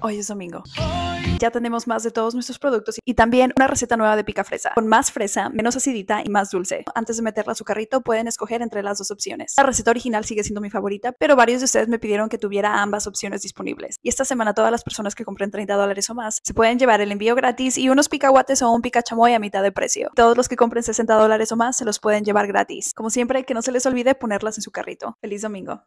Hoy es domingo. Ya tenemos más de todos nuestros productos y también una receta nueva de pica fresa, con más fresa, menos acidita y más dulce. Antes de meterla a su carrito, pueden escoger entre las dos opciones. La receta original sigue siendo mi favorita, pero varios de ustedes me pidieron que tuviera ambas opciones disponibles. Y esta semana todas las personas que compren 30 dólares o más se pueden llevar el envío gratis y unos picahuates o un picachamoy a mitad de precio. Todos los que compren 60 dólares o más se los pueden llevar gratis. Como siempre, que no se les olvide ponerlas en su carrito. ¡Feliz domingo!